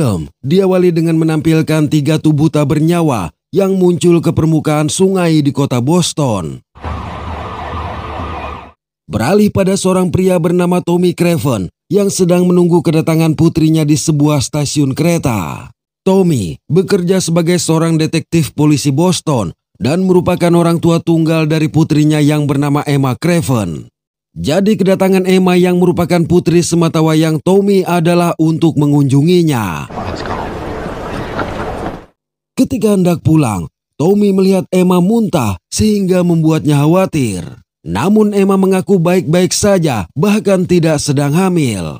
Film diawali dengan menampilkan tiga tubuh tak bernyawa yang muncul ke permukaan sungai di kota Boston. Beralih pada seorang pria bernama Tommy Craven yang sedang menunggu kedatangan putrinya di sebuah stasiun kereta. Tommy bekerja sebagai seorang detektif polisi Boston dan merupakan orang tua tunggal dari putrinya yang bernama Emma Craven. Jadi kedatangan Emma yang merupakan putri semata wayang Tommy adalah untuk mengunjunginya. Ketika hendak pulang, Tommy melihat Emma muntah sehingga membuatnya khawatir. Namun Emma mengaku baik-baik saja, bahkan tidak sedang hamil.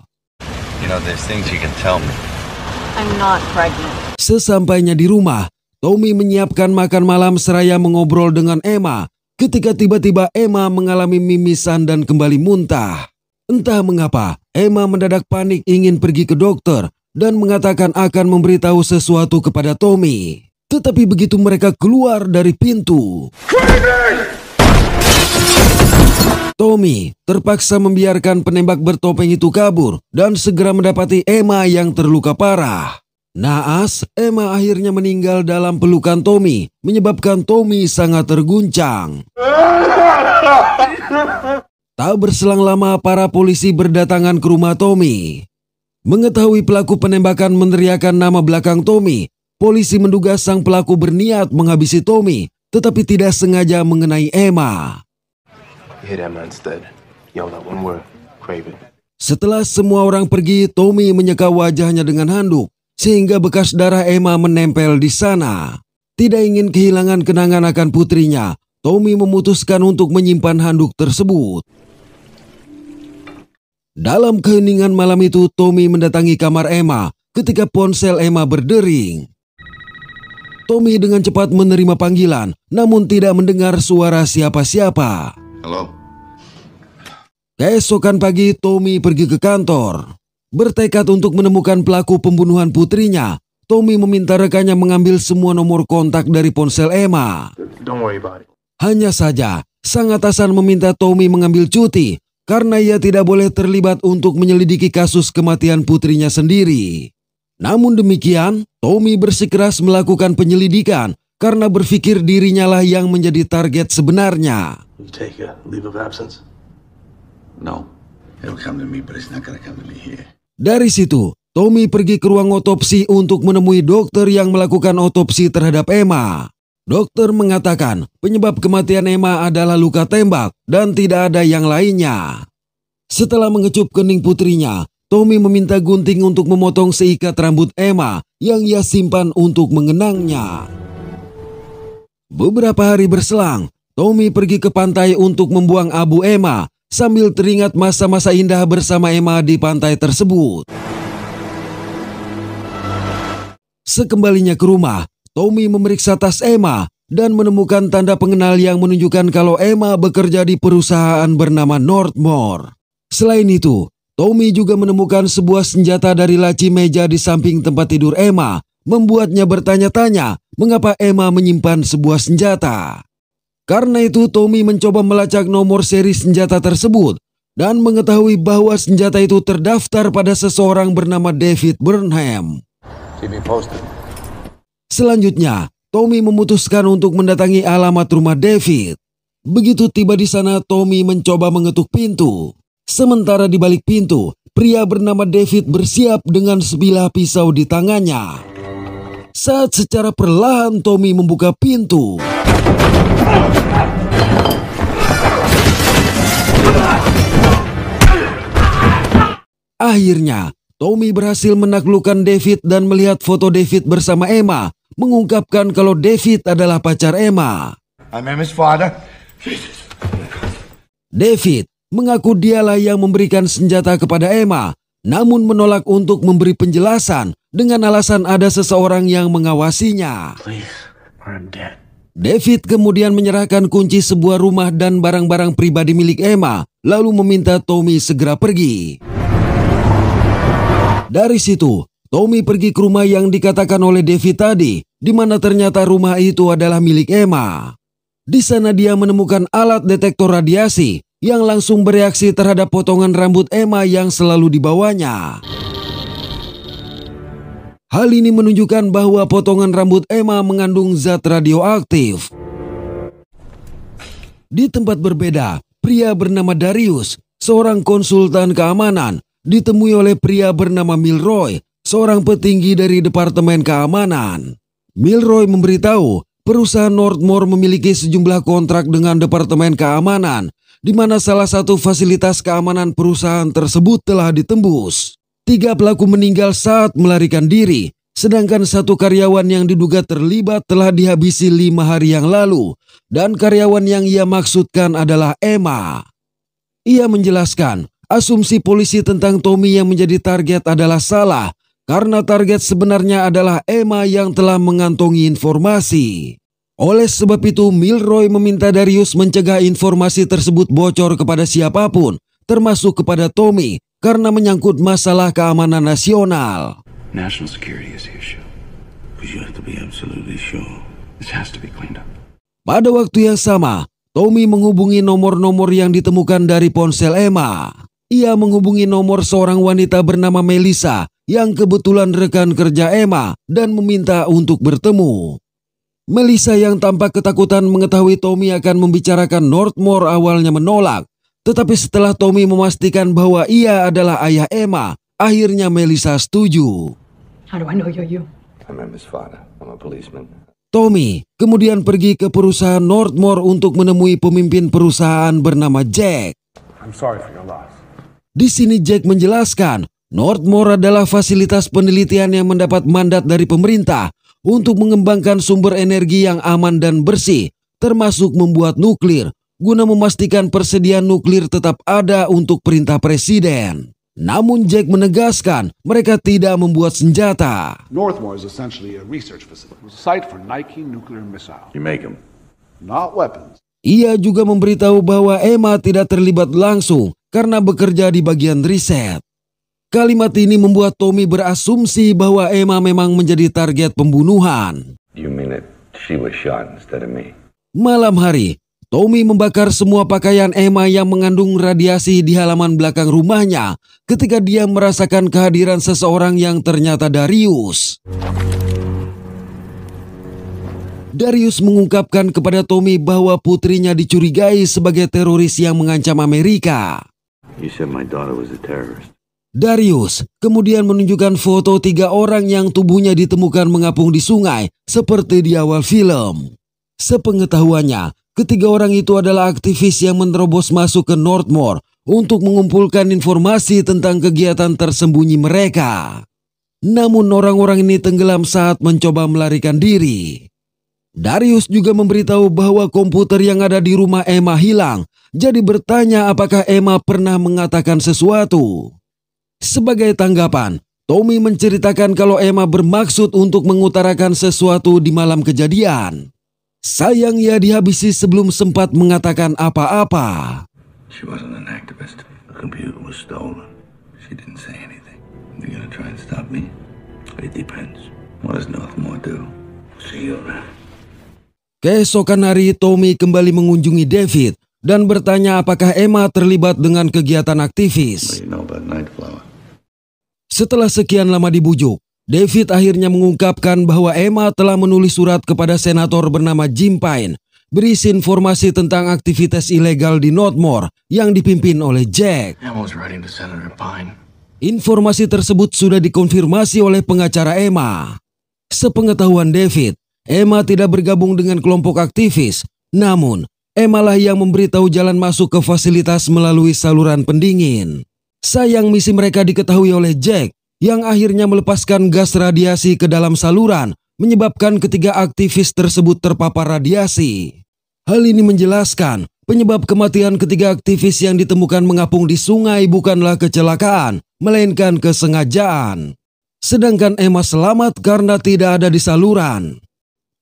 Sesampainya di rumah, Tommy menyiapkan makan malam seraya mengobrol dengan Emma ketika tiba-tiba Emma mengalami mimisan dan kembali muntah. Entah mengapa, Emma mendadak panik ingin pergi ke dokter dan mengatakan akan memberitahu sesuatu kepada Tommy. Tetapi begitu mereka keluar dari pintu, Tommy terpaksa membiarkan penembak bertopeng itu kabur dan segera mendapati Emma yang terluka parah. Naas, Emma akhirnya meninggal dalam pelukan Tommy, menyebabkan Tommy sangat terguncang. Tak berselang lama, para polisi berdatangan ke rumah Tommy. Mengetahui pelaku penembakan meneriakan nama belakang Tommy, polisi menduga sang pelaku berniat menghabisi Tommy, tetapi tidak sengaja mengenai Emma. Setelah semua orang pergi, Tommy menyeka wajahnya dengan handuk sehingga bekas darah Emma menempel di sana. Tidak ingin kehilangan kenangan akan putrinya, Tommy memutuskan untuk menyimpan handuk tersebut. Dalam keheningan malam itu, Tommy mendatangi kamar Emma ketika ponsel Emma berdering. Tommy dengan cepat menerima panggilan, namun tidak mendengar suara siapa-siapa. Halo. Keesokan pagi, Tommy pergi ke kantor. Bertekad untuk menemukan pelaku pembunuhan putrinya, Tommy meminta rekannya mengambil semua nomor kontak dari ponsel Emma. Hanya saja, sang atasan meminta Tommy mengambil cuti karena ia tidak boleh terlibat untuk menyelidiki kasus kematian putrinya sendiri. Namun demikian, Tommy bersikeras melakukan penyelidikan karena berpikir dirinya lah yang menjadi target sebenarnya. Dari situ, Tommy pergi ke ruang otopsi untuk menemui dokter yang melakukan otopsi terhadap Emma. Dokter mengatakan penyebab kematian Emma adalah luka tembak dan tidak ada yang lainnya. Setelah mengecup kening putrinya, Tommy meminta gunting untuk memotong seikat rambut Emma yang ia simpan untuk mengenangnya. Beberapa hari berselang, Tommy pergi ke pantai untuk membuang abu Emma sambil teringat masa-masa indah bersama Emma di pantai tersebut. Sekembalinya ke rumah, Tommy memeriksa tas Emma dan menemukan tanda pengenal yang menunjukkan kalau Emma bekerja di perusahaan bernama Northmore. Selain itu, Tommy juga menemukan sebuah senjata dari laci meja di samping tempat tidur Emma, membuatnya bertanya-tanya mengapa Emma menyimpan sebuah senjata. Karena itu Tommy mencoba melacak nomor seri senjata tersebut dan mengetahui bahwa senjata itu terdaftar pada seseorang bernama David Burnham. Selanjutnya, Tommy memutuskan untuk mendatangi alamat rumah David. Begitu tiba di sana, Tommy mencoba mengetuk pintu. Sementara di balik pintu, pria bernama David bersiap dengan sebilah pisau di tangannya. Saat secara perlahan Tommy membuka pintu, Akhirnya, Tommy berhasil menaklukkan David dan melihat foto David bersama Emma, mengungkapkan kalau David adalah pacar Emma. I'm Emma's father. David mengaku dialah yang memberikan senjata kepada Emma, namun menolak untuk memberi penjelasan dengan alasan ada seseorang yang mengawasinya. Please, I'm dead. David kemudian menyerahkan kunci sebuah rumah dan barang-barang pribadi milik Emma, lalu meminta Tommy segera pergi. Dari situ, Tommy pergi ke rumah yang dikatakan oleh David tadi, di mana ternyata rumah itu adalah milik Emma. Di sana dia menemukan alat detektor radiasi yang langsung bereaksi terhadap potongan rambut Emma yang selalu dibawanya. Hal ini menunjukkan bahwa potongan rambut Emma mengandung zat radioaktif. Di tempat berbeda, pria bernama Darius, seorang konsultan keamanan, ditemui oleh pria bernama Milroy, seorang petinggi dari Departemen Keamanan. Milroy memberitahu perusahaan Northmore memiliki sejumlah kontrak dengan Departemen Keamanan, di mana salah satu fasilitas keamanan perusahaan tersebut telah ditembus. Tiga pelaku meninggal saat melarikan diri, sedangkan satu karyawan yang diduga terlibat telah dihabisi lima hari yang lalu, dan karyawan yang ia maksudkan adalah Emma. Ia menjelaskan, asumsi polisi tentang Tommy yang menjadi target adalah salah, karena target sebenarnya adalah Emma yang telah mengantongi informasi. Oleh sebab itu, Milroy meminta Darius mencegah informasi tersebut bocor kepada siapapun, termasuk kepada Tommy, karena menyangkut masalah keamanan nasional. Pada waktu yang sama, Tommy menghubungi nomor-nomor yang ditemukan dari ponsel Emma. Ia menghubungi nomor seorang wanita bernama Melissa yang kebetulan rekan kerja Emma dan meminta untuk bertemu. Melissa yang tampak ketakutan mengetahui Tommy akan membicarakan Northmore awalnya menolak, tetapi setelah Tommy memastikan bahwa ia adalah ayah Emma, akhirnya Melissa setuju. Tommy kemudian pergi ke perusahaan Northmore untuk menemui pemimpin perusahaan bernama Jack. I'm sorry for your loss. Di sini Jack menjelaskan, Northmore adalah fasilitas penelitian yang mendapat mandat dari pemerintah untuk mengembangkan sumber energi yang aman dan bersih, termasuk membuat nuklir guna memastikan persediaan nuklir tetap ada untuk perintah presiden. Namun Jack menegaskan mereka tidak membuat senjata. Ia juga memberitahu bahwa Emma tidak terlibat langsung karena bekerja di bagian riset. Kalimat ini membuat Tommy berasumsi bahwa Emma memang menjadi target pembunuhan. Malam hari, Tommy membakar semua pakaian Emma yang mengandung radiasi di halaman belakang rumahnya ketika dia merasakan kehadiran seseorang yang ternyata Darius. Darius mengungkapkan kepada Tommy bahwa putrinya dicurigai sebagai teroris yang mengancam Amerika. Darius kemudian menunjukkan foto tiga orang yang tubuhnya ditemukan mengapung di sungai seperti di awal film. Sepengetahuannya, Ketiga orang itu adalah aktivis yang menerobos masuk ke Northmore untuk mengumpulkan informasi tentang kegiatan tersembunyi mereka. Namun orang-orang ini tenggelam saat mencoba melarikan diri. Darius juga memberitahu bahwa komputer yang ada di rumah Emma hilang, jadi bertanya apakah Emma pernah mengatakan sesuatu. Sebagai tanggapan, Tommy menceritakan kalau Emma bermaksud untuk mengutarakan sesuatu di malam kejadian. Sayangnya dihabisi sebelum sempat mengatakan apa-apa. Keesokan hari, Tommy kembali mengunjungi David dan bertanya apakah Emma terlibat dengan kegiatan aktivis. Setelah sekian lama dibujuk, David akhirnya mengungkapkan bahwa Emma telah menulis surat kepada senator bernama Jim Pine berisi informasi tentang aktivitas ilegal di Northmore yang dipimpin oleh Jack. Informasi tersebut sudah dikonfirmasi oleh pengacara Emma. Sepengetahuan David, Emma tidak bergabung dengan kelompok aktivis, namun Emma lah yang memberitahu jalan masuk ke fasilitas melalui saluran pendingin. Sayang misi mereka diketahui oleh Jack yang akhirnya melepaskan gas radiasi ke dalam saluran menyebabkan ketiga aktivis tersebut terpapar radiasi. Hal ini menjelaskan penyebab kematian ketiga aktivis yang ditemukan mengapung di sungai bukanlah kecelakaan, melainkan kesengajaan. Sedangkan Emma selamat karena tidak ada di saluran.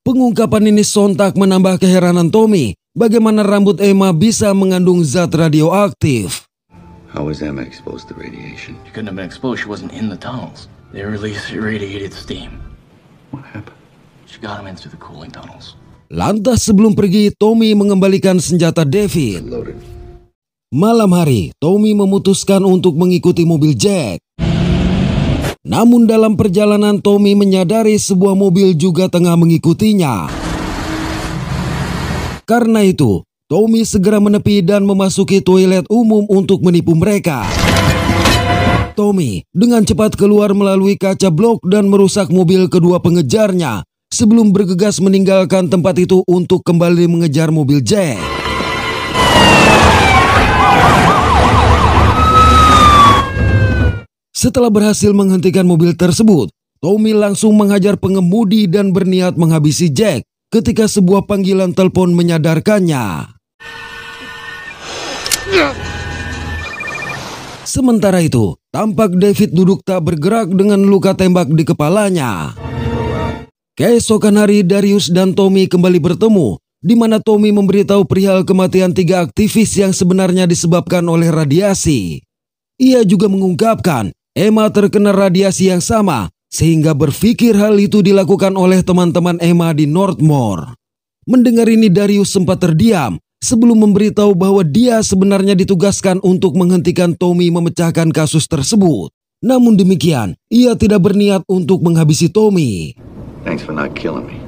Pengungkapan ini sontak menambah keheranan Tommy bagaimana rambut Emma bisa mengandung zat radioaktif. How was Emma exposed to radiation? She couldn't have been exposed. She wasn't in the tunnels. They released radiated steam. What happened? She got him in through the cooling tunnels. Lantas sebelum pergi, Tommy mengembalikan senjata David. Malam hari, Tommy memutuskan untuk mengikuti mobil Jack. Namun dalam perjalanan Tommy menyadari sebuah mobil juga tengah mengikutinya. Karena itu, Tommy segera menepi dan memasuki toilet umum untuk menipu mereka. Tommy dengan cepat keluar melalui kaca blok dan merusak mobil kedua pengejarnya sebelum bergegas meninggalkan tempat itu untuk kembali mengejar mobil Jack. Setelah berhasil menghentikan mobil tersebut, Tommy langsung menghajar pengemudi dan berniat menghabisi Jack ketika sebuah panggilan telepon menyadarkannya. Sementara itu, tampak David duduk tak bergerak dengan luka tembak di kepalanya. Keesokan hari, Darius dan Tommy kembali bertemu, di mana Tommy memberitahu perihal kematian tiga aktivis yang sebenarnya disebabkan oleh radiasi. Ia juga mengungkapkan Emma terkena radiasi yang sama, sehingga berpikir hal itu dilakukan oleh teman-teman Emma di Northmore. Mendengar ini Darius sempat terdiam sebelum memberitahu bahwa dia sebenarnya ditugaskan untuk menghentikan Tommy memecahkan kasus tersebut. Namun demikian, ia tidak berniat untuk menghabisi Tommy. Thanks for not killing me.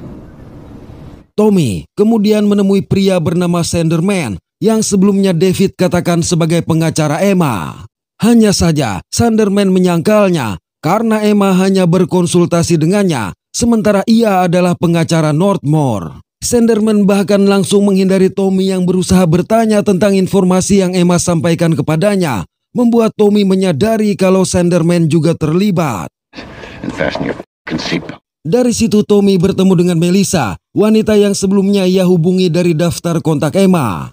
Tommy kemudian menemui pria bernama Sanderman yang sebelumnya David katakan sebagai pengacara Emma. Hanya saja, Sanderman menyangkalnya karena Emma hanya berkonsultasi dengannya, sementara ia adalah pengacara Northmore. Senderman bahkan langsung menghindari Tommy yang berusaha bertanya tentang informasi yang Emma sampaikan kepadanya, membuat Tommy menyadari kalau Senderman juga terlibat. Dari situ Tommy bertemu dengan Melissa, wanita yang sebelumnya ia hubungi dari daftar kontak Emma.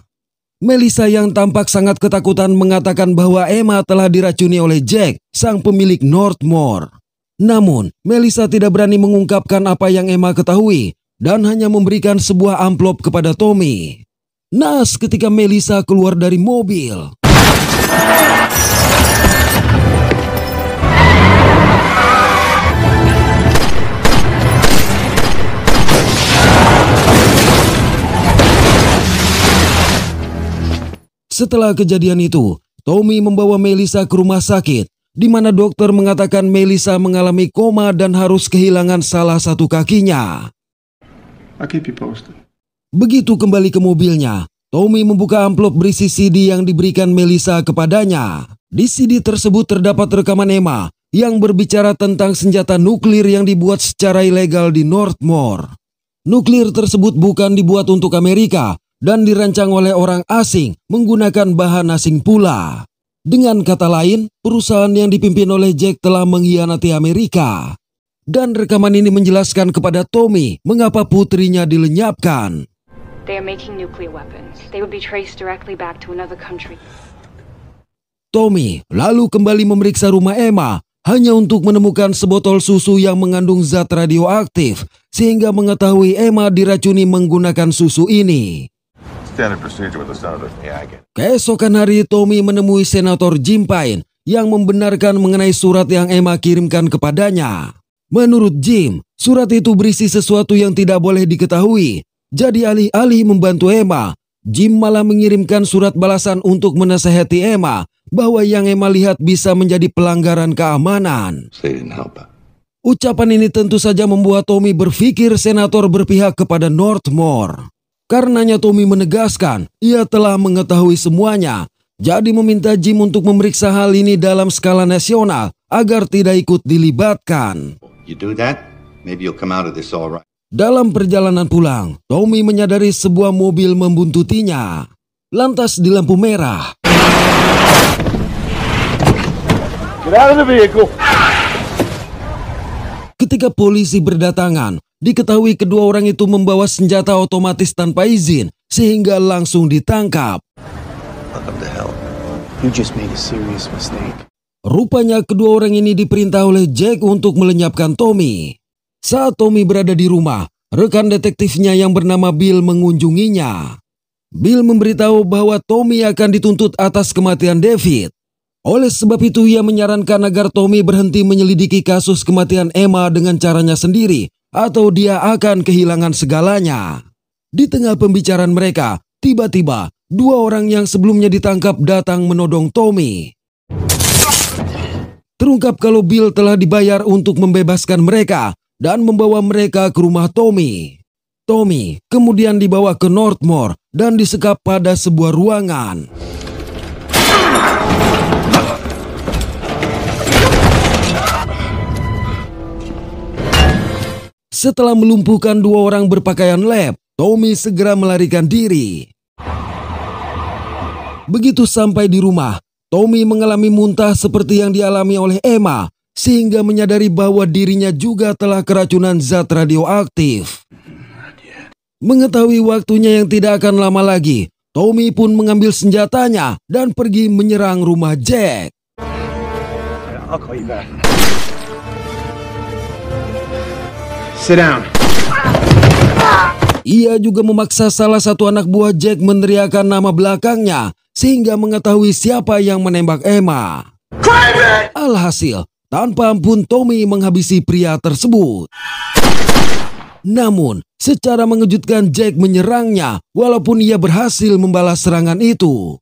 Melissa yang tampak sangat ketakutan mengatakan bahwa Emma telah diracuni oleh Jack, sang pemilik Northmore. Namun, Melissa tidak berani mengungkapkan apa yang Emma ketahui dan hanya memberikan sebuah amplop kepada Tommy. Nas ketika Melissa keluar dari mobil. Setelah kejadian itu, Tommy membawa Melissa ke rumah sakit, di mana dokter mengatakan Melissa mengalami koma dan harus kehilangan salah satu kakinya. Begitu kembali ke mobilnya, Tommy membuka amplop berisi CD yang diberikan Melissa kepadanya. Di CD tersebut terdapat rekaman Emma yang berbicara tentang senjata nuklir yang dibuat secara ilegal di Northmore. Nuklir tersebut bukan dibuat untuk Amerika dan dirancang oleh orang asing menggunakan bahan asing pula. Dengan kata lain, perusahaan yang dipimpin oleh Jack telah mengkhianati Amerika. Dan rekaman ini menjelaskan kepada Tommy mengapa putrinya dilenyapkan. Tommy lalu kembali memeriksa rumah Emma hanya untuk menemukan sebotol susu yang mengandung zat radioaktif sehingga mengetahui Emma diracuni menggunakan susu ini. Keesokan hari Tommy menemui Senator Jim Pine yang membenarkan mengenai surat yang Emma kirimkan kepadanya. Menurut Jim, surat itu berisi sesuatu yang tidak boleh diketahui. Jadi alih-alih membantu Emma, Jim malah mengirimkan surat balasan untuk menasehati Emma bahwa yang Emma lihat bisa menjadi pelanggaran keamanan. Ucapan ini tentu saja membuat Tommy berpikir senator berpihak kepada Northmore. Karenanya Tommy menegaskan ia telah mengetahui semuanya, jadi meminta Jim untuk memeriksa hal ini dalam skala nasional agar tidak ikut dilibatkan. Dalam perjalanan pulang, Tommy menyadari sebuah mobil membuntutinya. Lantas di lampu merah. Ketika polisi berdatangan, diketahui kedua orang itu membawa senjata otomatis tanpa izin sehingga langsung ditangkap. Rupanya kedua orang ini diperintah oleh Jack untuk melenyapkan Tommy. Saat Tommy berada di rumah, rekan detektifnya yang bernama Bill mengunjunginya. Bill memberitahu bahwa Tommy akan dituntut atas kematian David. Oleh sebab itu ia menyarankan agar Tommy berhenti menyelidiki kasus kematian Emma dengan caranya sendiri atau dia akan kehilangan segalanya. Di tengah pembicaraan mereka, tiba-tiba dua orang yang sebelumnya ditangkap datang menodong Tommy terungkap kalau Bill telah dibayar untuk membebaskan mereka dan membawa mereka ke rumah Tommy. Tommy kemudian dibawa ke Northmore dan disekap pada sebuah ruangan. Setelah melumpuhkan dua orang berpakaian lab, Tommy segera melarikan diri. Begitu sampai di rumah, Tommy mengalami muntah seperti yang dialami oleh Emma, sehingga menyadari bahwa dirinya juga telah keracunan zat radioaktif. Mengetahui waktunya yang tidak akan lama lagi, Tommy pun mengambil senjatanya dan pergi menyerang rumah Jack. Sit down. Ia juga memaksa salah satu anak buah Jack meneriakkan nama belakangnya sehingga mengetahui siapa yang menembak Emma. Alhasil, tanpa ampun Tommy menghabisi pria tersebut. Namun, secara mengejutkan Jack menyerangnya walaupun ia berhasil membalas serangan itu.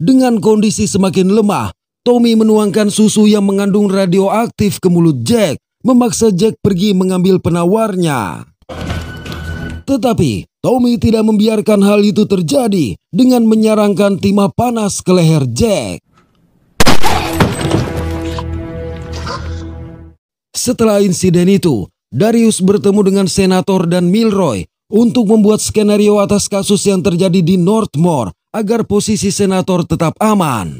Dengan kondisi semakin lemah, Tommy menuangkan susu yang mengandung radioaktif ke mulut Jack, memaksa Jack pergi mengambil penawarnya. Tetapi, Tommy tidak membiarkan hal itu terjadi dengan menyarankan timah panas ke leher Jack. Setelah insiden itu, Darius bertemu dengan Senator dan Milroy untuk membuat skenario atas kasus yang terjadi di Northmore agar posisi Senator tetap aman.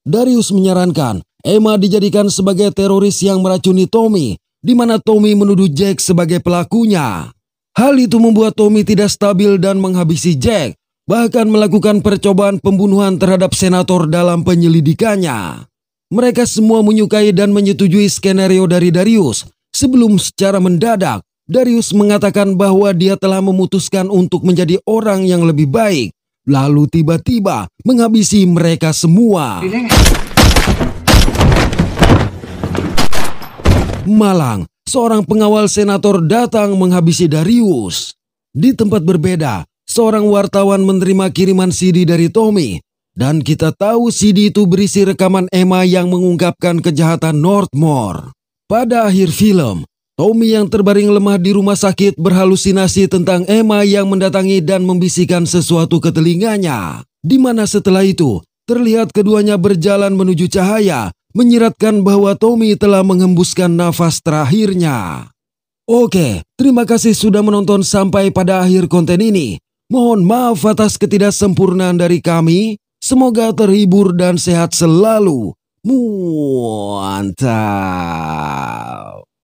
Darius menyarankan Emma dijadikan sebagai teroris yang meracuni Tommy, di mana Tommy menuduh Jack sebagai pelakunya. Hal itu membuat Tommy tidak stabil dan menghabisi Jack, bahkan melakukan percobaan pembunuhan terhadap senator dalam penyelidikannya. Mereka semua menyukai dan menyetujui skenario dari Darius. Sebelum secara mendadak, Darius mengatakan bahwa dia telah memutuskan untuk menjadi orang yang lebih baik, lalu tiba-tiba menghabisi mereka semua. Malang, seorang pengawal senator datang menghabisi Darius. Di tempat berbeda, seorang wartawan menerima kiriman CD dari Tommy. Dan kita tahu CD itu berisi rekaman Emma yang mengungkapkan kejahatan Northmore. Pada akhir film, Tommy yang terbaring lemah di rumah sakit berhalusinasi tentang Emma yang mendatangi dan membisikkan sesuatu ke telinganya. Di mana setelah itu, terlihat keduanya berjalan menuju cahaya menyiratkan bahwa Tommy telah menghembuskan nafas terakhirnya. Oke, terima kasih sudah menonton sampai pada akhir konten ini. Mohon maaf atas ketidaksempurnaan dari kami. Semoga terhibur dan sehat selalu. Muantap.